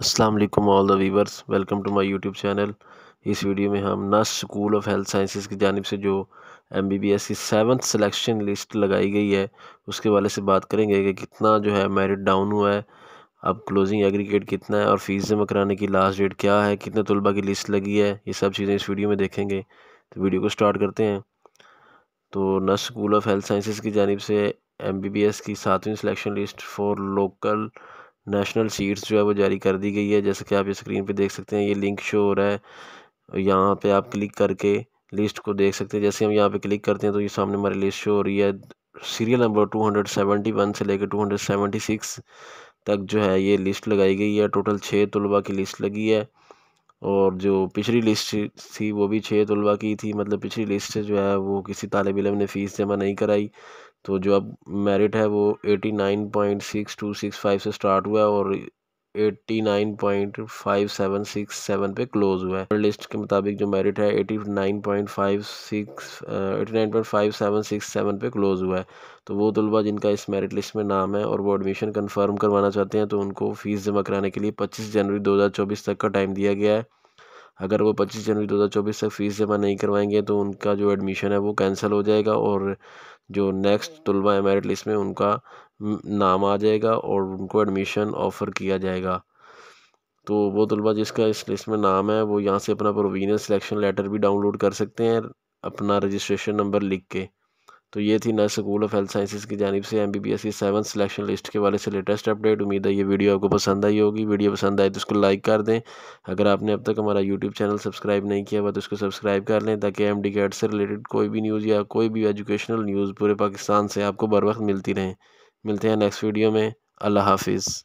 अस्सलाम वालेकुम all the viewers welcome to my YouTube channel इस वीडियो में हम नस स्कूल ऑफ हेल्थ साइंसेज की जानब से जो एस की सेवन्थ सिलेक्शन लिस्ट लगाई गई है उसके वाले से बात करेंगे कि कितना जो है मेरिट डाउन हुआ है अब क्लोजिंग एग्रीगेट कितना है और फीस जमा कराने की लास्ट डेट क्या है कितने तलबा की लिस्ट लगी है ये सब चीज़ें इस वीडियो में देखेंगे तो वीडियो को स्टार्ट करते हैं तो नस स्कूल ऑफ हेल्थ साइंसेज की जानब से एम की सातवीं selection list for local national seats जो है वो जारी कर दी गई है जैसे कि आप ये स्क्रीन पे देख सकते हैं ये लिंक शो हो रहा है यहाँ पे आप क्लिक करके लिस्ट को देख सकते हैं जैसे हम यहाँ पे क्लिक करते हैं तो ये सामने हमारी लिस्ट शो हो रही है सीरियल नंबर 271 से लेकर 276 तक जो है ये लिस्ट लगाई गई है टोटल छः तलबा की लिस्ट लगी है और जो पिछली लिस्ट थी वो भी छः तलबा की थी मतलब पिछली लिस्ट से जो है वो किसी तालब इलम ने फ़ीस जमा नहीं कराई तो जो अब मेरिट है वो eighty nine point six two six five से स्टार्ट हुआ है और eighty nine point five seven six seven पे क्लोज हुआ है लिस्ट के मुताबिक जो मेरिट है eighty nine point five six eighty nine point five seven six seven पे क्लोज़ हुआ है तो वो तलबा जिनका इस मेरिट लिस्ट में नाम है और वो एडमिशन कन्फर्म करवाना चाहते हैं तो उनको फ़ीस जमा कराने के लिए पच्चीस जनवरी दो हज़ार चौबीस तक का टाइम दिया गया है अगर वो पच्चीस जनवरी दो हज़ार चौबीस तक फ़ीस जमा नहीं करवाएंगे तो उनका जो एडमिशन है वो कैंसिल हो जाएगा और जो नेक्स्ट तलबा मेरिट लिस्ट में उनका नाम आ जाएगा और उनको एडमिशन ऑफ़र किया जाएगा तो वो तलबा जिसका इस लिस्ट में नाम है वो यहाँ से अपना प्रोविजनल सिलेक्शन लेटर भी डाउनलोड कर सकते हैं अपना रजिस्ट्रेशन नंबर लिख के तो ये थी nurse school of health sciences की जानब से एम बी बी एस की सेवन सिलेक्शन लिस्ट के वाले से लेटेस्ट अपडेट उम्मीद है ये वीडियो आपको पसंद आई होगी वीडियो पसंद आए तो उसको लाइक कर दें अगर आपने अब तक हमारा यूट्यूब चैनल सब्सक्राइब नहीं किया हुआ तो उसको सब्सक्राइब कर लें ताकि एम डी कैट से रिलेटेड कोई भी न्यूज़ या कोई भी एजुकेशनल न्यूज़ पूरे पाकिस्तान से आपको बर वक्त मिलती रहें मिलते हैं नेक्स्ट वीडियो में अल्लाह हाफिज़